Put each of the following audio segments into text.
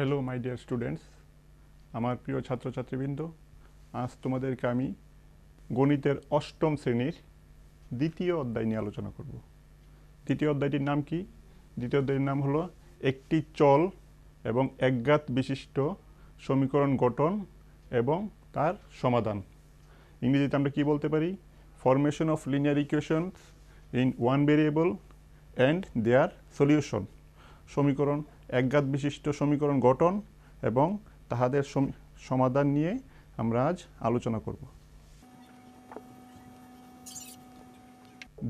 Hello my dear students আমার প্রিয় ছাত্রছাত্রীবৃন্দ আজ তোমাদেরকে আমি গণিতের অষ্টম শ্রেণীর দ্বিতীয় অধ্যায় নিয়ে আলোচনা করব দ্বিতীয় অধ্যায়টির নাম কি দ্বিতীয় অধ্যায়ের নাম হলো একটি চল এবং একঘাত বিশিষ্ট সমীকরণ গঠন এবং তার সমাধান ইংরেজিতে আমরা কি বলতে পারি formation of linear equations in one variable and their solution সমীকরণ একঘাত বিশিষ্ট সমীকরণ গঠন এবং তাহাদের সমাধান নিয়ে আমরা আজ আলোচনা করব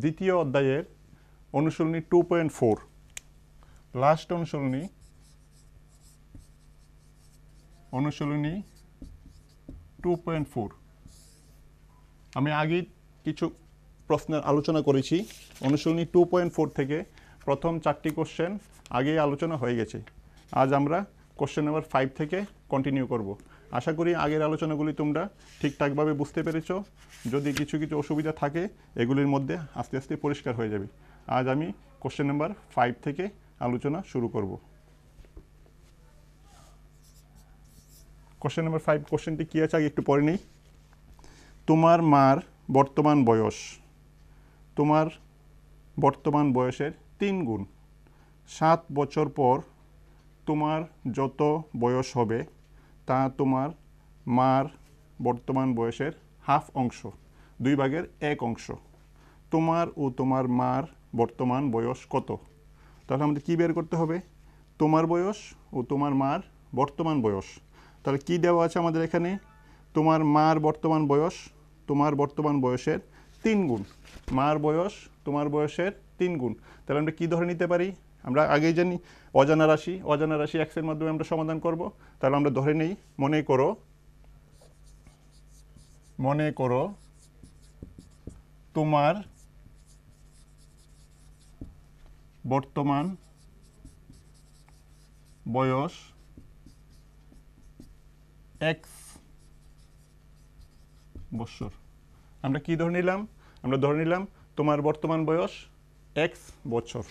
দ্বিতীয় অধ্যায়ের অনুশীলনী টু পয়েন্ট ফোর লাস্ট অনুশীলনী অনুশীলনী টু পয়েন্ট ফোর আমি আগে কিছু প্রশ্নের আলোচনা করেছি অনুশীলনী টু পয়েন্ট ফোর থেকে প্রথম চারটি কোশ্চেন আগেই আলোচনা হয়ে গেছে আজ আমরা কোশ্চেন নাম্বার ফাইভ থেকে কন্টিনিউ করব। আশা করি আগের আলোচনাগুলি তোমরা ঠিকঠাকভাবে বুঝতে পেরেছ যদি কিছু কিছু অসুবিধা থাকে এগুলির মধ্যে আস্তে আস্তে পরিষ্কার হয়ে যাবে আজ আমি কোশ্চেন নাম্বার ফাইভ থেকে আলোচনা শুরু করব কোশ্চেন নাম্বার ফাইভ কোশ্চেনটি কী আছে আগে একটু পরে নেই তোমার মার বর্তমান বয়স তোমার বর্তমান বয়সের তিন গুণ সাত বছর পর তোমার যত বয়স হবে তা তোমার মার বর্তমান বয়সের হাফ অংশ দুই ভাগের এক অংশ তোমার ও তোমার মার বর্তমান বয়স কত তাহলে আমাদের কী বের করতে হবে তোমার বয়স ও তোমার মার বর্তমান বয়স তাহলে কী দেওয়া আছে আমাদের এখানে তোমার মার বর্তমান বয়স তোমার বর্তমান বয়সের তিন গুণ মার বয়স তোমার বয়সের তিন গুণ তাহলে আমরা কী ধরে নিতে পারি আমরা আগেই জানি অজানা রাশি অজানা রাশি এক্সের মাধ্যমে আমরা সমাধান করব তাহলে আমরা ধরে নেই মনে করো মনে করো তোমার বর্তমান বয়স এক্স বৎসর আমরা কি ধরে নিলাম আমরা ধরে নিলাম তোমার বর্তমান বয়স এক্স বছর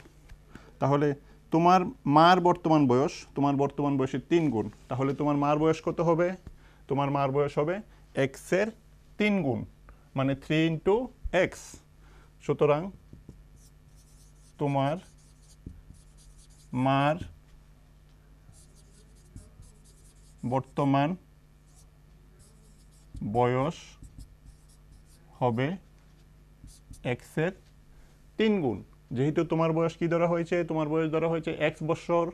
তাহলে তোমার মার বর্তমান বয়স তোমার বর্তমান বয়সের তিন গুণ তাহলে তোমার মার বয়স কত হবে তোমার মার বয়স হবে এক্সের তিন গুণ মানে থ্রি ইন্টু এক্স সুতরাং তোমার মার বর্তমান বয়স হবে এক্সের তিন গুণ যেহেতু তোমার বয়স কি ধরা হয়েছে তোমার বয়স ধরা হয়েছে এক্স বৎসর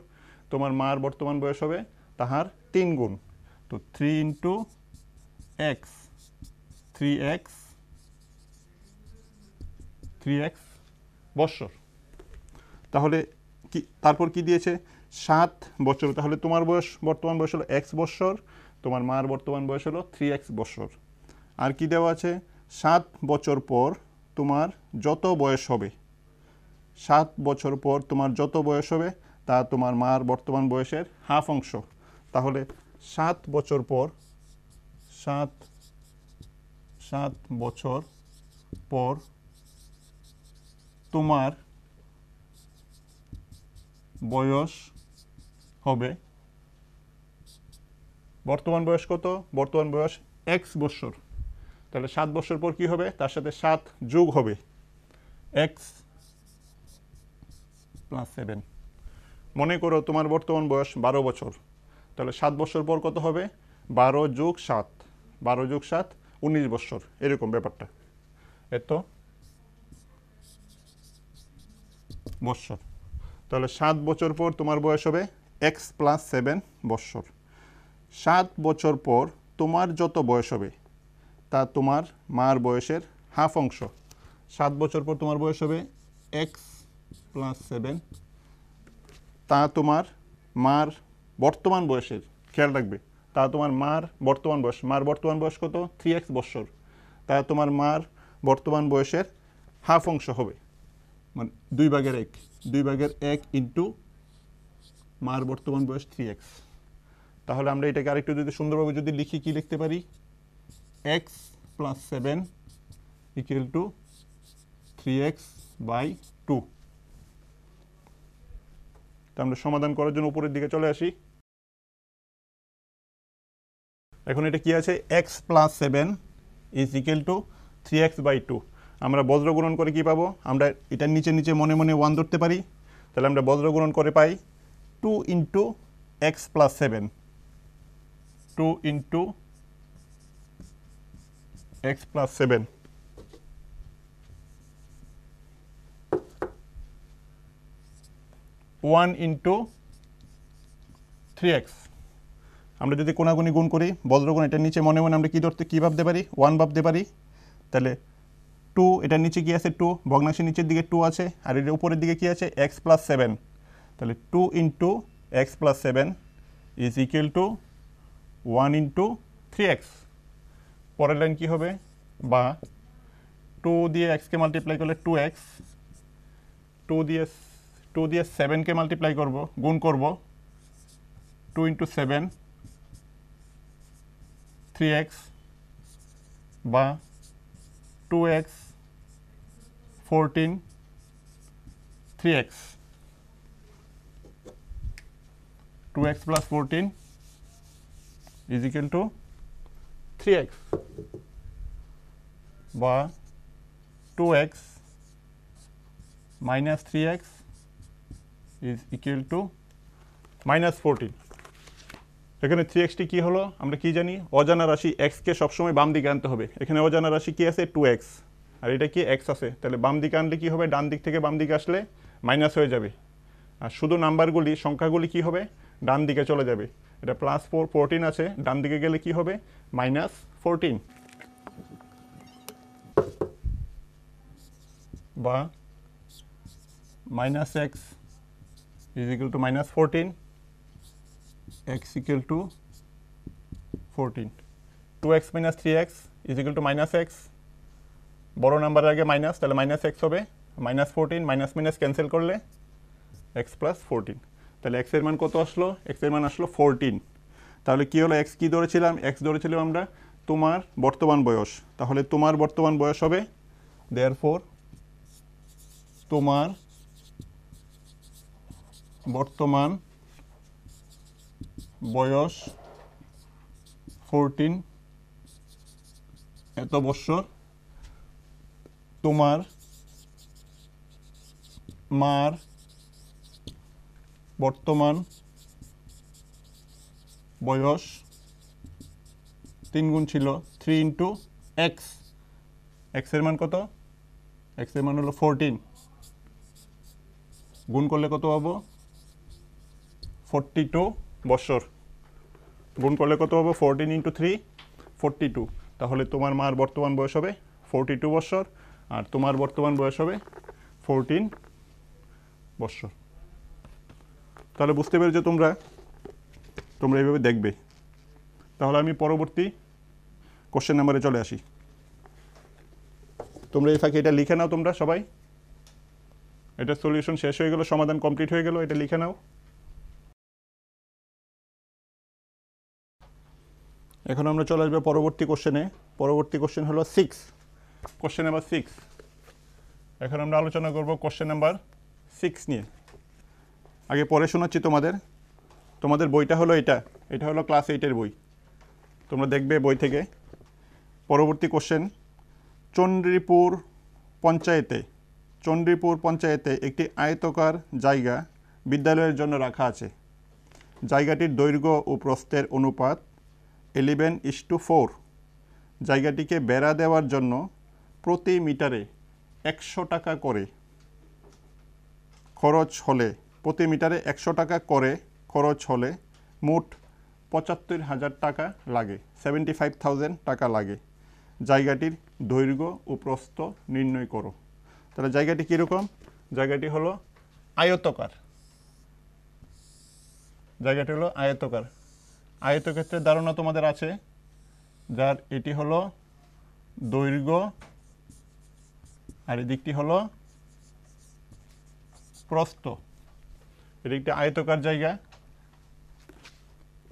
তোমার মার বর্তমান বয়স হবে তাহার তিন গুণ তো three into x three x three x বৎসর তাহলে কি তারপর কি দিয়েছে সাত বছর তাহলে তোমার বয়স বর্তমান বয়স হলো এক্স বৎসর তোমার মার বর্তমান বয়স হলো থ্রি এক্স বৎসর আর কি দেওয়া আছে সাত বছর পর তোমার যত বয়স হবে সাত বছর পর তোমার যত বয়স হবে তা তোমার মার বর্তমান বয়সের হাফ অংশ তাহলে সাত বছর পর সাত সাত বছর পর তোমার বয়স হবে বর্তমান বয়স কত বর্তমান বয়স এক্স বছর তাহলে সাত বছর পর কি হবে তার সাথে সাত যোগ হবে এক্স প্লাস সেভেন মনে করো তোমার বর্তমান বয়স বারো বছর তাহলে সাত বছর পর কত হবে বারো যোগ সাত বারো যোগ সাত উনিশ বছর এরকম ব্যাপারটা এত বৎসর তাহলে সাত বছর পর তোমার বয়স হবে এক্স প্লাস সেভেন বৎসর সাত বছর পর তোমার যত বয়স হবে তা তোমার মার বয়সের হাফ অংশ সাত বছর পর তোমার বয়স হবে এক্স প্লাস সেভেন তা তোমার মার বর্তমান বয়সের খেয়াল রাখবে তা তোমার মার বর্তমান বয়স মার বর্তমান বয়স কত থ্রি এক্স বৎসর তা তোমার মার বর্তমান বয়সের হাফ অংশ হবে মানে দুই ভাগের এক দুই ভাগের এক ইন্টু মার বর্তমান বয়স থ্রি এক্স তাহলে আমরা এটাকে আরেকটু যদি সুন্দরভাবে যদি লিখি কি লিখতে পারি x plus seven equal to three x by তা আমরা সমাধান করার জন্য উপরের দিকে চলে আসি এখন এটা কি আছে x plus seven is equal to three x by two আমরা বজ্রগ্রহণ করে কি পাবো আমরা এটার নিচে নিচে মনে মনে ওয়ান ধরতে পারি তাহলে আমরা বজ্রগ্রহণ করে পাই two into x plus seven two into x plus seven one into three x আমরা যদি কোনাগুনি গুণ করি বজ্রগুণ এটার নিচে মনে মনে আমরা কী ধরতে কী ভাবতে পারি ওয়ান ভাবতে পারি তাহলে টু এটার নিচে কী আছে টু ভগ্নাংশের নিচের দিকে টু আছে আর এর উপরের দিকে কী আছে এক্স প্লাস সেভেন তাহলে two into x plus seven is equal to one into three x পরের লাইন কী হবে বা টু দিয়ে এক্সকে মাল্টিপ্লাই করলে টু এক্স টু দিয়ে টু দিয়ে সেভেনকে মাল্টিপ্লাই করব গুণ করব two into seven three x বা two x fourteen three x two x plus fourteen is equal to three x व two x minus three x is equal two minus fourteen এখানে three এক্সটি কী হলো আমরা কি জানি অজানা রাশি এক্সকে সবসময় বাম দিকে আনতে হবে এখানে অজানা রাশি কি আছে টু এক্স আর এটা কি এক্স আছে তাহলে বাম দিকে আনলে কী হবে ডান দিক থেকে বাম দিকে আসলে মাইনাস হয়ে যাবে আর শুধু নাম্বারগুলি সংখ্যাগুলি কি হবে ডান দিকে চলে যাবে এটা প্লাস ফোর ফোরটিন আছে ডান দিকে গেলে কি হবে মাইনাস ফোরটিন বা minus x is equal to minus 14 x equal to 14 2 x minus 3 x is equal to minus x বড় নাম্বারের আগে মাইনাস তাহলে মাইনাস এক্স হবে minus fourteen minus minus cancel করলে এক্স প্লাস ফোরটিন তাহলে এক্সের মান কত আসলো এক্সের মান আসলো ফোরটিন তাহলে কী হলো এক্স কী ধরেছিলাম এক্স ধরেছিলাম আমরা তোমার বর্তমান বয়স তাহলে তোমার বর্তমান বয়স হবে দেয়ার ফোর তোমার বর্তমান বয়স ফোরটিন এত বৎসর তোমার মার বর্তমান বয়স তিন গুণ ছিল থ্রি ইন্টু এক্স এক্সের মান কত এক্সের মান হলো ফোরটিন গুণ করলে কত পাবো ফোরটি টু বৎসর গুণ করলে কত হবে fourteen into three forty two তাহলে তোমার মার বর্তমান বয়স হবে ফোরটি টু বৎসর আর তোমার বর্তমান বয়স হবে ফোরটিন বৎসর তাহলে বুঝতে পেরেছো তোমরা তোমরা এইভাবে দেখবে তাহলে আমি পরবর্তী কোশ্চেন নাম্বারে চলে আসি তোমরা এই ফাঁকে এটা লিখে নাও তোমরা সবাই এটা সলিউশন শেষ হয়ে গেল সমাধান কমপ্লিট হয়ে গেল এটা লিখে নাও এখন আমরা চলে আসবো পরবর্তী কোশ্চেনে পরবর্তী কোশ্চেন হলো সিক্স কোশ্চেন নাম্বার সিক্স এখন আমরা আলোচনা করব কোশ্চেন নাম্বার সিক্স নিয়ে আগে পরে শোনাচ্ছি তোমাদের তোমাদের বইটা হলো এটা এটা হলো ক্লাস এইটের বই তোমরা দেখবে বই থেকে পরবর্তী কোশ্চেন চণ্ডীপুর পঞ্চায়েতে চণ্ডীপুর পঞ্চায়েতে একটি আয়তকার জায়গা বিদ্যালয়ের জন্য রাখা আছে জায়গাটির দৈর্ঘ্য ও প্রস্থের অনুপাত এলিভেন ইস টু ফোর জায়গাটিকে বেড়া দেওয়ার জন্য প্রতি মিটারে একশো টাকা করে খরচ হলে প্রতি মিটারে একশো টাকা করে খরচ হলে মোট পঁচাত্তর হাজার টাকা লাগে সেভেন্টি ফাইভ থাউজেন্ড টাকা লাগে জায়গাটির দৈর্ঘ্য ও প্রস্থ নির্ণয় করো তাহলে জায়গাটি কীরকম জায়গাটি হলো আয়তকার জায়গাটি হলো আয়তকার আয়তক্ষেত্রের ধারণা তোমাদের আছে যার এটি হলো দৈর্ঘ্য আর এদিকটি হলো প্রস্থ এটি একটি আয়তকার জায়গা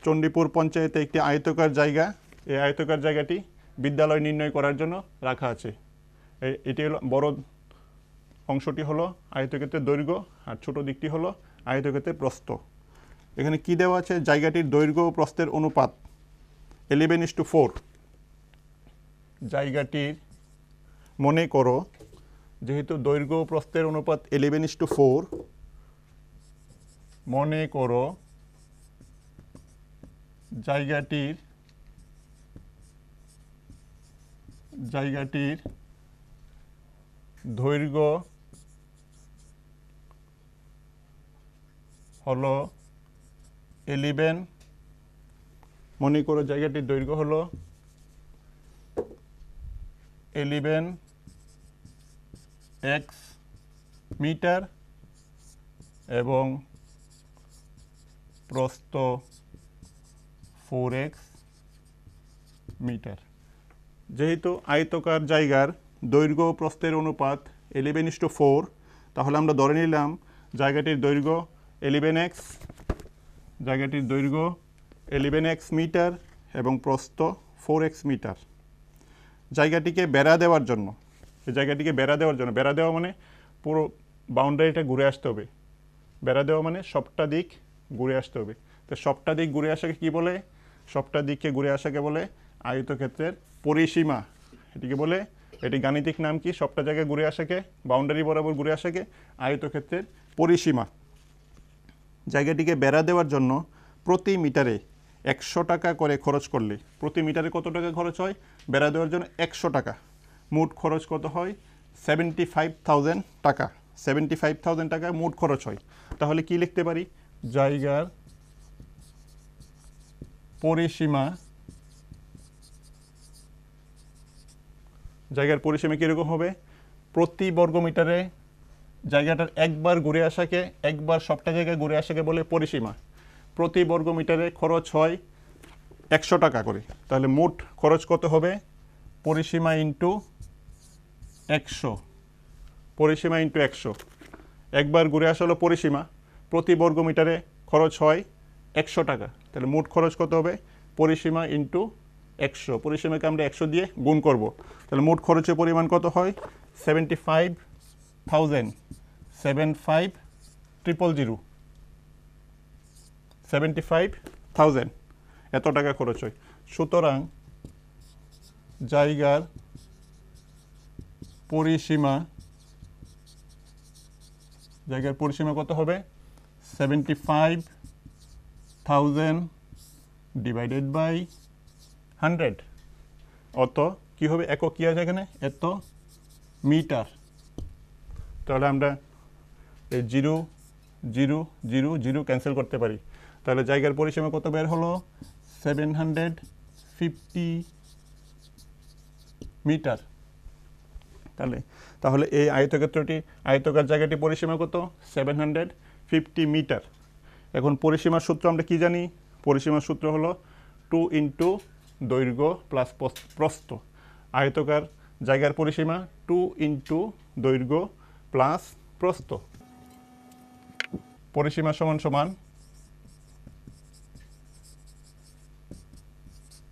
চণ্ডীপুর পঞ্চায়েতে একটি আয়তকার জায়গা এই আয়তকার জায়গাটি বিদ্যালয় নির্ণয় করার জন্য রাখা আছে এটি হলো বড় অংশটি হলো আয়তক্ষেত্রের দৈর্ঘ্য আর ছোট দিকটি হলো আয়তক্ষেত্রের প্রস্ত এখানে কি দেওয়া আছে জায়গাটির দৈর্ঘ্য প্রস্থের অনুপাত এলেভেন ইস টু ফোর জায়গাটির মনে করো যেহেতু দৈর্ঘ্য প্রস্থের অনুপাত এলেভেন ইস টু ফোর মনে করো জায়গাটির জায়গাটির দৈর্ঘ্য হলো এলিভেন মনে করো জায়গাটির দৈর্ঘ্য হলো এলিভেন এক্স মিটার এবং প্রস্থ ফোর এক্স মিটার যেহেতু আয়তকার জায়গার দৈর্ঘ্য প্রস্থের অনুপাত এলিভেন ইস টু ফোর তাহলে আমরা ধরে নিলাম জায়গাটির দৈর্ঘ্য এলিভেন এক্স জায়গাটির দৈর্ঘ্য এলিভেন এক্স মিটার এবং প্রস্থ ফোর এক্স মিটার জায়গাটিকে বেড়া দেওয়ার জন্য এই জায়গাটিকে বেড়া দেওয়ার জন্য বেড়া দেওয়া মানে পুরো বাউন্ডারিটা ঘুরে আসতে হবে বেড়া দেওয়া মানে সবটা দিক ঘুরে আসতে হবে তো সবটা দিক ঘুরে আসাকে কি বলে সবটা দিককে ঘুরে আসাকে বলে আয়তক্ষেত্রের পরিসীমা এটিকে বলে এটি গাণিতিক নাম কি সবটা জায়গায় ঘুরে আসাকে বাউন্ডারি বরাবর ঘুরে আসাকে আয়তক্ষেত্রের পরিসীমা জায়গাটিকে বেড়া দেওয়ার জন্য প্রতি মিটারে একশো টাকা করে খরচ করলে প্রতি মিটারে কত টাকা খরচ হয় বেড়া দেওয়ার জন্য একশো টাকা মোট খরচ কত হয় সেভেন্টি ফাইভ টাকা সেভেন্টি ফাইভ থাউজেন্ড টাকা মোট খরচ হয় তাহলে কি লিখতে পারি জায়গার পরিসীমা জায়গার পরিসীমা কীরকম হবে প্রতি বর্গমিটারে জায়গাটার একবার ঘুরে আসাকে একবার সবটা জায়গায় ঘুরে আসাকে বলে পরিসীমা প্রতি বর্গ মিটারে খরচ হয় একশো টাকা করে তাহলে মোট খরচ কত হবে পরিসীমা ইন্টু একশো পরিসীমা ইন্টু একশো একবার ঘুরে আসা হলো পরিসীমা প্রতি বর্গ মিটারে খরচ হয় একশো টাকা তাহলে মোট খরচ কত হবে পরিসীমা ইন্টু একশো পরিসীমাকে আমরা একশো দিয়ে গুণ করব তাহলে মোট খরচের পরিমাণ কত হয় seventy five thousand seven five triple zero seventy five thousand এত টাকা খরচ হয় সুতরাং জায়গার পরিসীমা জায়গার পরিসীমা কত হবে seventy five thousand divided by hundred অত কী হবে একক কী আছে এখানে এত মিটার তাহলে আমরা এই zero zero zero zero cancel করতে পারি তাহলে জায়গার পরিসীমা কত বের হলো সেভেন হান্ড্রেড ফিফটি মিটার তাহলে তাহলে এই আয়তক্ষেত্রটি আয়তকার জায়গাটি পরিসীমা কত সেভেন হান্ড্রেড ফিফটি মিটার এখন পরিসীমার সূত্র আমরা কি জানি পরিসীমার সূত্র হলো টু ইন্টু দৈর্ঘ্য প্লাস প্রস্থ আয়তকার জায়গার পরিসীমা টু ইন্টু দৈর্ঘ্য প্লাস প্রস্থ পরিসীমা সমান সমান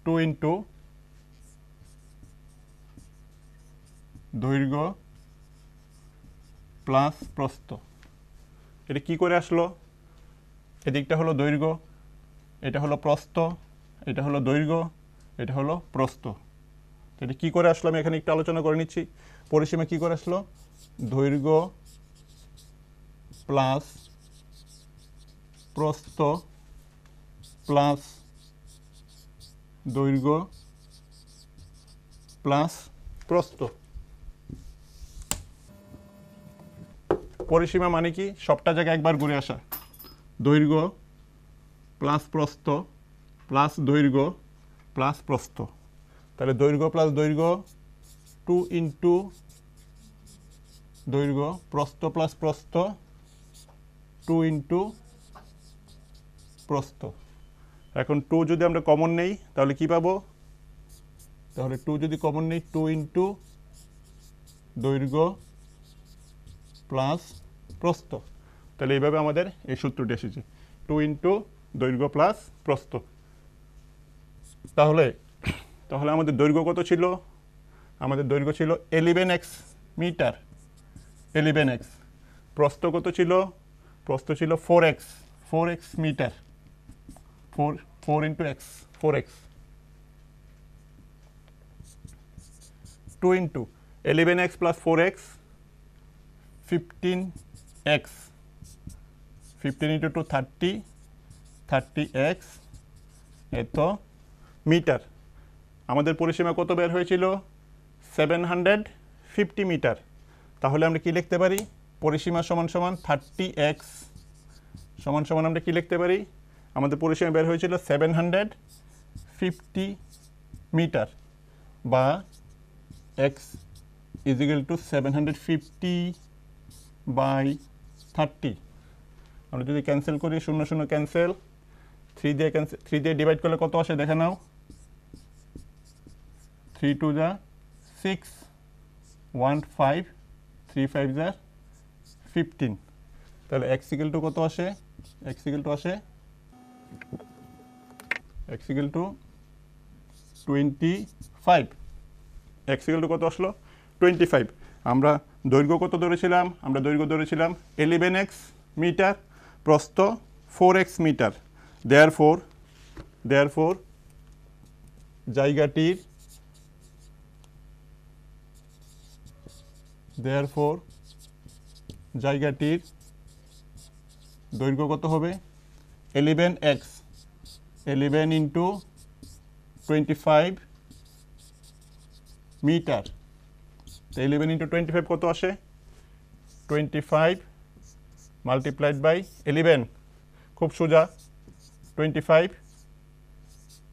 টু ইন্টু দৈর্ঘ্য প্লাস প্রস্থ এটা কি করে আসলো এদিকটা হলো দৈর্ঘ্য এটা হলো প্রস্থ এটা হলো দৈর্ঘ্য এটা হলো প্রস্থ এটা কী করে আসলো আমি এখানে একটু আলোচনা করে নিচ্ছি পরিসীমা কী করে আসলো দৈর্ঘ্য প্লাস প্রস্থ প্লাস দৈর্ঘ্য প্লাস প্রস্থ পরিসীমা মানে কি সবটা জায়গায় একবার ঘুরে আসা দৈর্ঘ্য প্লাস প্রস্থ প্লাস দৈর্ঘ্য প্লাস প্রস্থ তাহলে দৈর্ঘ্য প্লাস দৈর্ঘ্য টু ইন্টু দৈর্ঘ্য প্রস্থ প্লাস প্রস্থ টু ইন্টু প্রস্থ এখন টু যদি আমরা কমন নেই তাহলে কি পাবো তাহলে টু যদি কমন নেই টু ইন্টু দৈর্ঘ্য প্লাস প্রস্থ তাহলে এইভাবে আমাদের এই সূত্রটি এসেছে টু ইন্টু দৈর্ঘ্য প্লাস প্রস্থ তাহলে তাহলে আমাদের দৈর্ঘ্য কত ছিল আমাদের দৈর্ঘ্য ছিল eleven x metre eleven x প্রস্থ কত ছিল প্রস্থ ছিল four x four x metre four four into x four x two into eleven x plus four x fifteen x fifteen into two thirty thirty x এত metre আমাদের পরিসীমা কত বের হয়েছিল সেভেন হান্ড্রেড ফিফটি মিটার তাহলে আমরা কি লিখতে পারি পরিসীমা সমান সমান থার্টি এক্স সমান সমান আমরা কি লিখতে পারি আমাদের পরিসীমা বের হয়েছিল সেভেন হান্ড্রেড ফিফটি মিটার বা x is equal to seven hundred fifty by thirty আমরা যদি ক্যান্সেল করি শূন্য শূন্য ক্যান্সেল থ্রি দিয়ে ক্যান্সেল থ্রি দিয়ে ডিভাইড করলে কত আসে দেখে নাও থ্রি টু দা six one five three five যার ফিফটিন তাহলে এক্সিকেল টু কত আসে এক্সিকেল টু আসে is equal to twenty five is equal to কত আসলো টোয়েন্টি ফাইভ আমরা দৈর্ঘ্য কত ধরেছিলাম আমরা দৈর্ঘ্য ধরেছিলাম এলেভেন এক্স মিটার প্রস্থ four x metre therefore therefore জায়গাটির দেয়ারফোর জায়গাটির দৈর্ঘ্য কত হবে eleven x eleven into twenty five metre তো এলিভেন ইন্টু টোয়েন্টি ফাইভ কত আসে twenty five multiplied by eleven খুব সোজা twenty five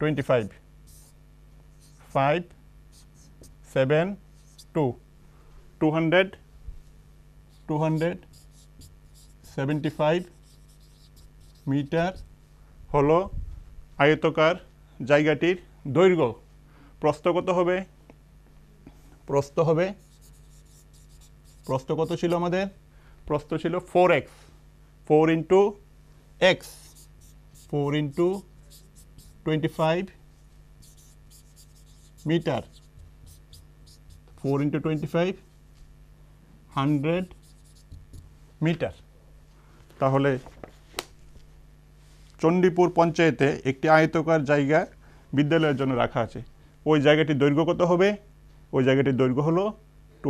twenty five five seven two 200, 275 metre হলো আয়তকার জায়গাটির দৈর্ঘ্য প্রস্থ কত হবে প্রস্থ হবে প্রস্থ কত ছিল আমাদের প্রস্থ ছিল four x four into x four into twenty five metre four into twenty five hundred metre তাহলে চণ্ডীপুর পঞ্চায়েতে একটি আয়তকার জায়গা বিদ্যালয়ের জন্য রাখা আছে ওই জায়গাটি দৈর্ঘ্য কত হবে ওই জায়গাটির দৈর্ঘ্য হলো টু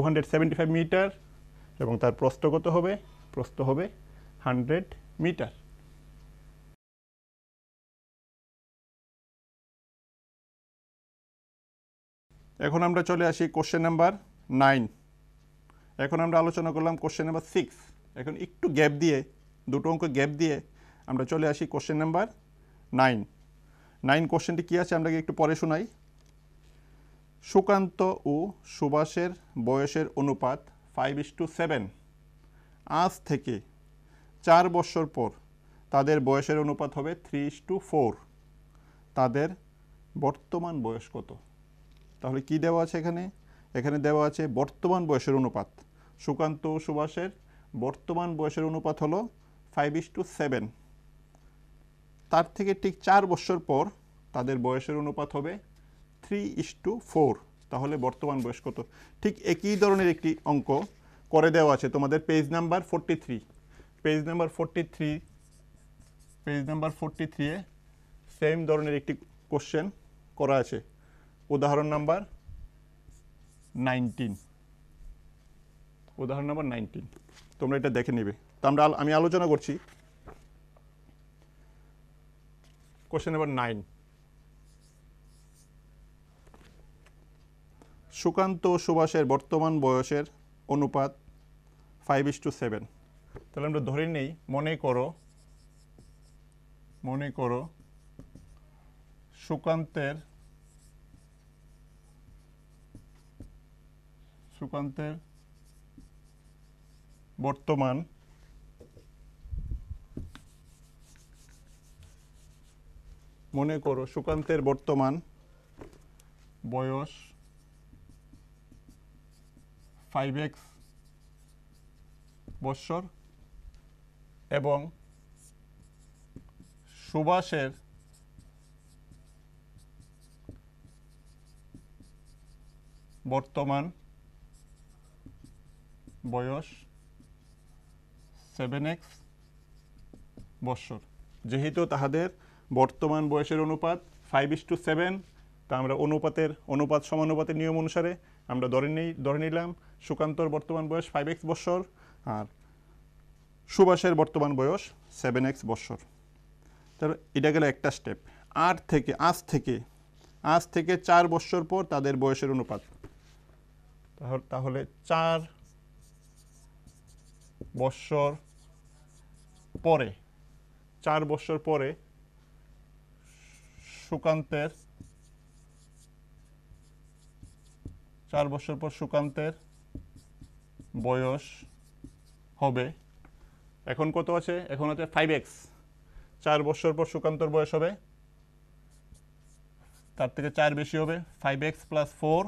মিটার এবং তার প্রস্থ কত হবে প্রস্থ হবে হান্ড্রেড মিটার এখন আমরা চলে আসি কোশ্চেন নাম্বার নাইন এখন আমরা আলোচনা করলাম কোশ্চেন নাম্বার সিক্স এখন একটু গ্যাপ দিয়ে দুটো অঙ্ক গ্যাপ দিয়ে আমরা চলে আসি কোশ্চেন নাম্বার নাইন নাইন কোশ্চেনটি কী আছে আমরা একটু পরে শোনাই সুকান্ত ও সুভাষের বয়সের অনুপাত ফাইভ ইস টু সেভেন আজ থেকে চার বছর পর তাদের বয়সের অনুপাত হবে থ্রি ইস টু ফোর তাদের বর্তমান বয়স কত তাহলে কি দেওয়া আছে এখানে এখানে দেওয়া আছে বর্তমান বয়সের অনুপাত সুকান্ত সুভাষের বর্তমান বয়সের অনুপাত হলো ফাইভ ইস টু সেভেন তার থেকে ঠিক চার বছর পর তাদের বয়সের অনুপাত হবে থ্রি ইস টু ফোর তাহলে বর্তমান বয়স কত ঠিক একই ধরনের একটি অঙ্ক করে দেওয়া আছে তোমাদের page number forty three page number forty three page number forty থ্রিয়ে সেম ধরনের একটি কোশ্চেন করা আছে উদাহরণ নাম্বার নাইনটিন উদাহরণ নম্বর নাইনটিন তোমরা এটা দেখে নেবে তো আমরা আমি আলোচনা করছি কোশ্চেন নাম্বার নাইন সুকান্ত সুভাষের বর্তমান বয়সের অনুপাত ফাইভ ইস টু সেভেন তাহলে আমরা ধরে নেই মনে করো মনে করো সুকান্তের সুকান্তের বর্তমান মনে করো সুকান্তের বর্তমান বয়স ফাইভ এক্স বৎসর এবং সুভাষের বর্তমান বয়স সেভেন এক্স বৎসর যেহেতু তাহাদের বর্তমান বয়সের অনুপাত ফাইভ ইস টু সেভেন তা আমরা অনুপাতের অনুপাত সমানুপাতের নিয়ম অনুসারে আমরা ধরে নিই ধরে নিলাম সুকান্তর বর্তমান বয়স ফাইভ এক্স বৎসর আর সুভাষের বর্তমান বয়স সেভেন এক্স বৎসর তাহলে এটা গেল একটা স্টেপ আর থেকে আজ থেকে আজ থেকে চার বৎসর পর তাদের বয়সের অনুপাত তাহলে চার বৎসর পরে চার বছর পরে সুকান্তের চার বছর পর সুকান্তের বয়স হবে এখন কত আছে এখন আছে ফাইভ এক্স চার বছর পর সুকান্তর বয়স হবে তার থেকে চার বেশি হবে five x plus four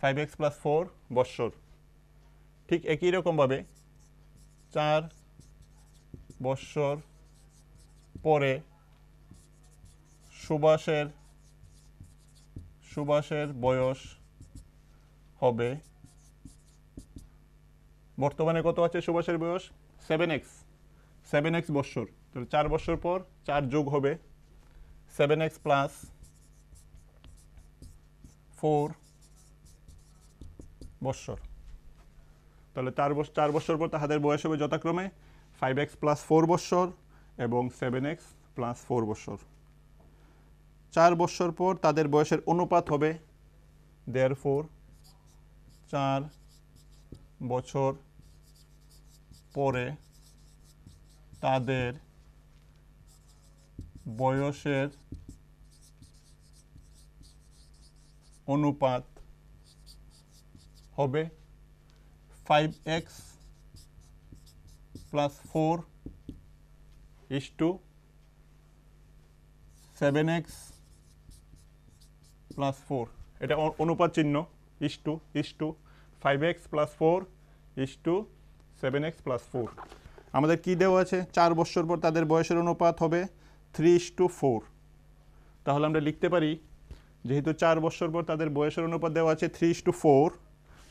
five x plus four বৎসর ঠিক একই রকমভাবে চার বৎসর পরে সুবাসের সুবাসের বয়স হবে বর্তমানে কত আছে সুবাসের বয়স সেভেন এক্স সেভেন এক্স বৎসর তাহলে চার বছর পর চার যোগ হবে সেভেন এক্স প্লাস ফোর বৎসর তাহলে চার বছর চার বছর পর তাহাদের বয়স হবে যথাক্রমে ফাইভ এক্স প্লাস ফোর বৎসর এবং সেভেন এক্স প্লাস ফোর বছর চার বছর পর তাদের বয়সের অনুপাত হবে দেড় ফোর চার বছর পরে তাদের বয়সের অনুপাত হবে x plus 4 is to 7x plus four এটা অনুপাত চিহ্ন is to is to five x plus four is to seven x plus four আমাদের কী দেওয়া আছে চার বছর পর তাদের বয়সের অনুপাত হবে থ্রি ইস টু ফোর তাহলে আমরা লিখতে পারি যেহেতু চার বছর পর তাদের বয়সের অনুপাত দেওয়া আছে থ্রি ইস টু ফোর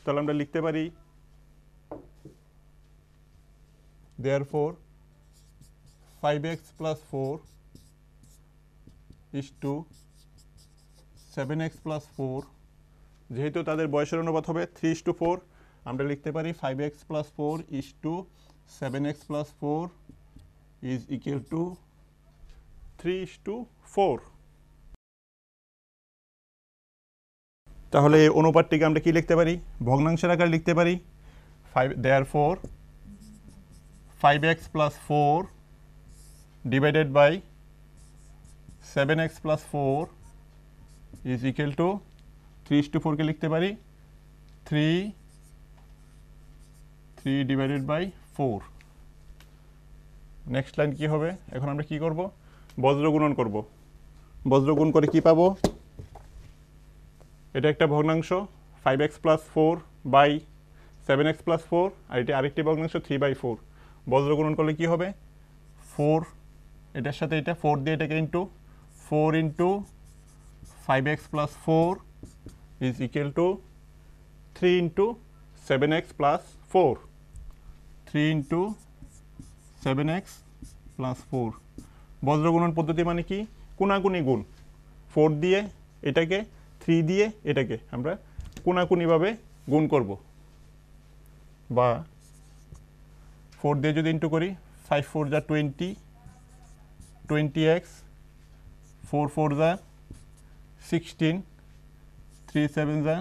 তাহলে আমরা লিখতে পারি therefore 5x plus 4 is to 7x plus 4 যেহেতু তাদের বয়সের অনুপাত হবে থ্রি ইস টু ফোর আমরা লিখতে পারি five x plus four is to seven x plus four is equal to three is to four তাহলে এই অনুপাতটিকে আমরা কি লিখতে পারি ভগ্নাংশের আকার লিখতে পারি five therefore 5x plus 4 divided by 7x plus 4 is equal to 3 to 4 কে লিখতে পারি 3 3 divided by 4 নেক্সট লাইন কি হবে এখন আমরা কি করব বজ্র গুণন করব বজ্র গুণ করে কি পাবো এটা একটা ভগ্নাংশ 5x plus 4 by 7x plus 4 আর এটা আরেকটি ভগ্নাংশ 3 বাই 4 বজ্র গুণন করলে কি হবে ফোর এটার সাথে এটা ফোর দিয়ে এটাকে into four into five x plus four is equal to three into seven x plus four three into seven x plus four বজ্রগুণন পদ্ধতি মানে কি কোনাকুনি গুণ ফোর দিয়ে এটাকে থ্রি দিয়ে এটাকে আমরা কোনাকুনিভাবে গুণ করব বা ফোর দিয়ে যদি ইন্টু করি ফাইভ ফোর যা twenty twenty x four four যা সিক্সটিন থ্রি সেভেন যা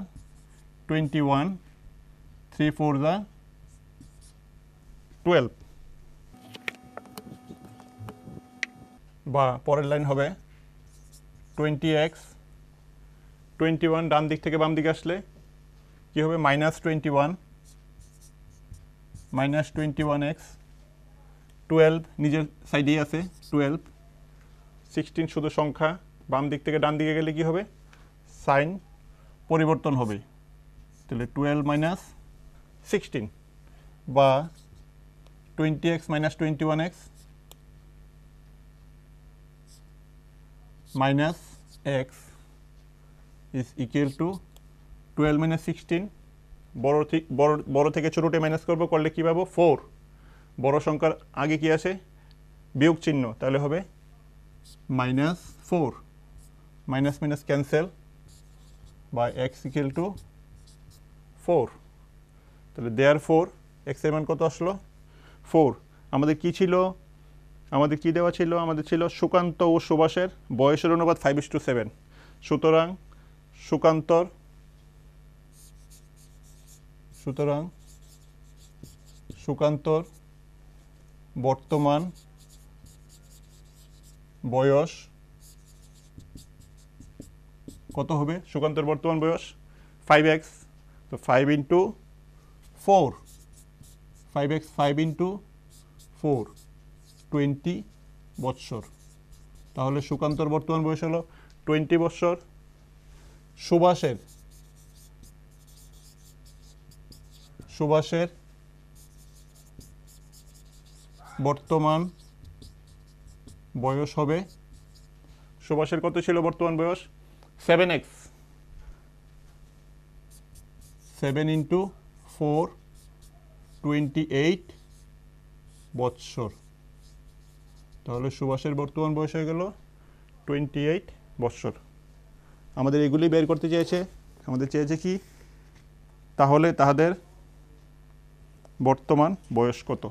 টোয়েন্টি ওয়ান থ্রি ফোর যা টুয়েলভ বা পরের লাইন হবে টোয়েন্টি এক্স টোয়েন্টি ওয়ান ডান দিক থেকে বাম দিকে আসলে কী হবে minus one minus twenty one x twelve নিজের সাইডেই আছে টুয়েলভ সিক্সটিন শুধু সংখ্যা বাম দিক থেকে ডান দিকে গেলে কি হবে সাইন পরিবর্তন হবে তাহলে টুয়েলভ মাইনাস সিক্সটিন বা twenty x minus twenty one x minus x is equal to twelve minus 16 বড় ঠিক বড় বড় থেকে ছোটোটে মাইনাস করবো করলে কী পাবো ফোর বড় সংখ্যার আগে কি আছে বিয়োগ চিহ্ন তাহলে হবে minus four minus minus cancel বা এক্স ইকুয়াল টু ফোর তাহলে দেয়ার ফোর এক্সের মান কত আসলো ফোর আমাদের কি ছিল আমাদের কি দেওয়া ছিল আমাদের ছিল সুকান্ত ও সুভাষের বয়সের অনুপাত ফাইভ ইস টু সেভেন সুতরাং সুকান্তর সুতরাং সুকান্তর বর্তমান বয়স কত হবে সুকান্তর বর্তমান বয়স ফাইভ এক্স তো five into four five x five into four twenty বৎসর তাহলে সুকান্তর বর্তমান বয়স হলো টোয়েন্টি বৎসর সুভাষের সুভাষের বর্তমান বয়স হবে সুভাষের কত ছিল বর্তমান বয়স seven x seven into four twenty eight বৎসর তাহলে সুভাষের বর্তমান বয়স হয়ে গেল টোয়েন্টি এইট বৎসর আমাদের এগুলি বের করতে চেয়েছে আমাদের চেয়েছে কি তাহলে তাহাদের বর্তমান বয়স কত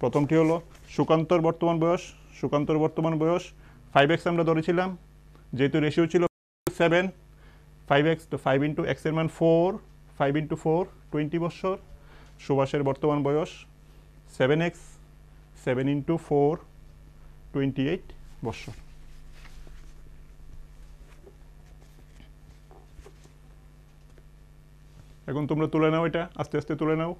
প্রথমটি হলো সুকান্তর বর্তমান বয়স সুকান্তর বর্তমান বয়স ফাইভ এক্স আমরা ধরেছিলাম যেহেতু রেশিও ছিল সেভেন ফাইভ এক্স তো ফাইভ ইন্টু এক্সের মান four five into four twenty বছর সুভাষের বর্তমান বয়স seven x seven into four twenty eight বছর এখন তোমরা তুলে নাও এটা আস্তে আস্তে তুলে নাও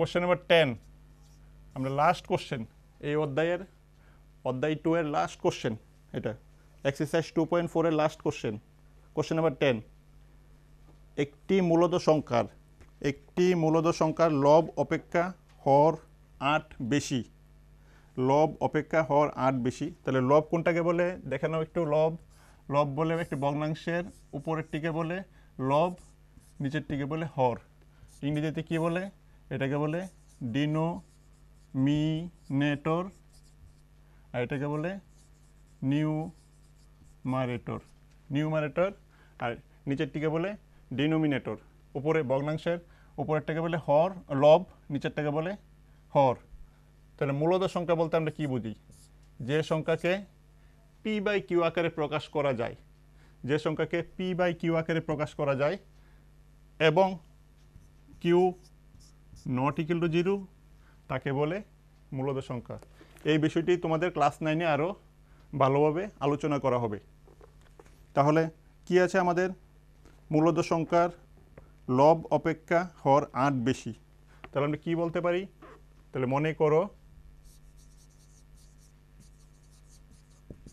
কোশ্চেন নাম্বার টেন আমরা লাস্ট কোশ্চেন এই অধ্যায়ের অধ্যায় টু এর লাস্ট কোশ্চেন এটা এক্সারসাইজ টু পয়েন্ট ফোরের last question question number ten একটি মূলত সংখ্যার একটি মূলত সংখ্যার লব অপেক্ষা হর আট বেশি লব অপেক্ষা হর আট বেশি তাহলে লব কোনটাকে বলে দেখানো একটু লব লব বলে একটি উপরের উপরেরটিকে বলে লব নিচেরটিকে বলে হর ইংরেজিতে কী বলে এটাকে বলে ডিনোমিনেটর আর এটাকে বলে নিউ নিউ মারেটর আর নিচেরটিকে বলে ডিনোমিনেটর উপরে বগ্নাংশের উপরেরটাকে বলে হর লব নিচেরটাকে বলে হর তাহলে মূলত সংখ্যা বলতে আমরা কি বুঝি যে সংখ্যাকে পি বাই কিউ আকারে প্রকাশ করা যায় যে সংখ্যাকে পি বাই কিউ আকারে প্রকাশ করা যায় এবং q not equal to zero তাকে বলে মূলত সংখ্যা এই বিষয়টি তোমাদের ক্লাস নাইনে আরও ভালোভাবে আলোচনা করা হবে তাহলে কি আছে আমাদের মূলত সংখ্যার লব অপেক্ষা হর আট বেশি তাহলে আমরা কী বলতে পারি তাহলে মনে করো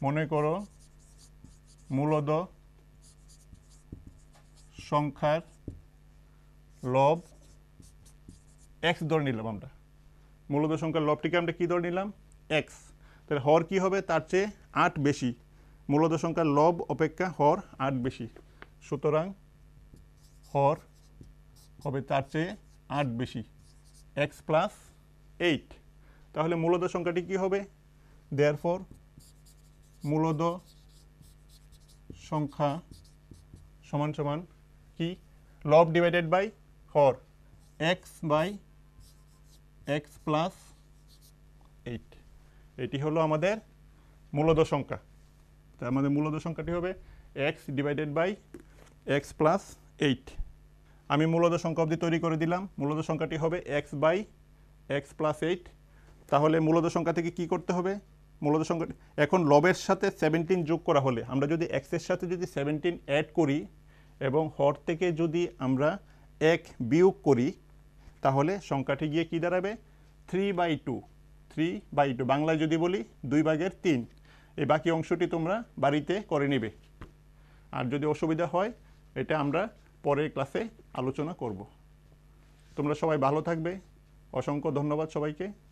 মনে করো মূলত সংখ্যার লব এক্স ধরে নিলাম আমরা মূলত সংখ্যার লবটিকে আমরা কী ধরে নিলাম এক্স তাহলে হর কি হবে তার চেয়ে আট বেশি মূলত সংখ্যার লব অপেক্ষা হর আট বেশি সুতরাং হর হবে তার চেয়ে আট বেশি এক্স প্লাস এইট তাহলে মূলত সংখ্যাটি কি হবে দেয়ার ফর মূলত সংখ্যা সমান সমান কি লব ডিভাইডেড বাই হর x by x plus eight এটি হলো আমাদের মূলদ সংখ্যা তা আমাদের মূলদ সংখ্যাটি হবে x divided by x plus eight আমি মূলদ সংখ্যা অবধি তৈরি করে দিলাম মূলদ সংখ্যাটি হবে x by x plus eight তাহলে মূলদ সংখ্যা থেকে কি করতে হবে মূলত সংখ্যা এখন লবের সাথে সেভেন্টিন যোগ করা হলে আমরা যদি এক্সের সাথে যদি সেভেন্টিন অ্যাড করি এবং হর থেকে যদি আমরা এক বিয়োগ করি তাহলে সংখ্যাটি গিয়ে কী দাঁড়াবে three by two three by two বাংলায় যদি বলি দুই ভাগের তিন এই বাকি অংশটি তোমরা বাড়িতে করে নেবে আর যদি অসুবিধা হয় এটা আমরা পরের ক্লাসে আলোচনা করব তোমরা সবাই ভালো থাকবে অসংখ্য ধন্যবাদ সবাইকে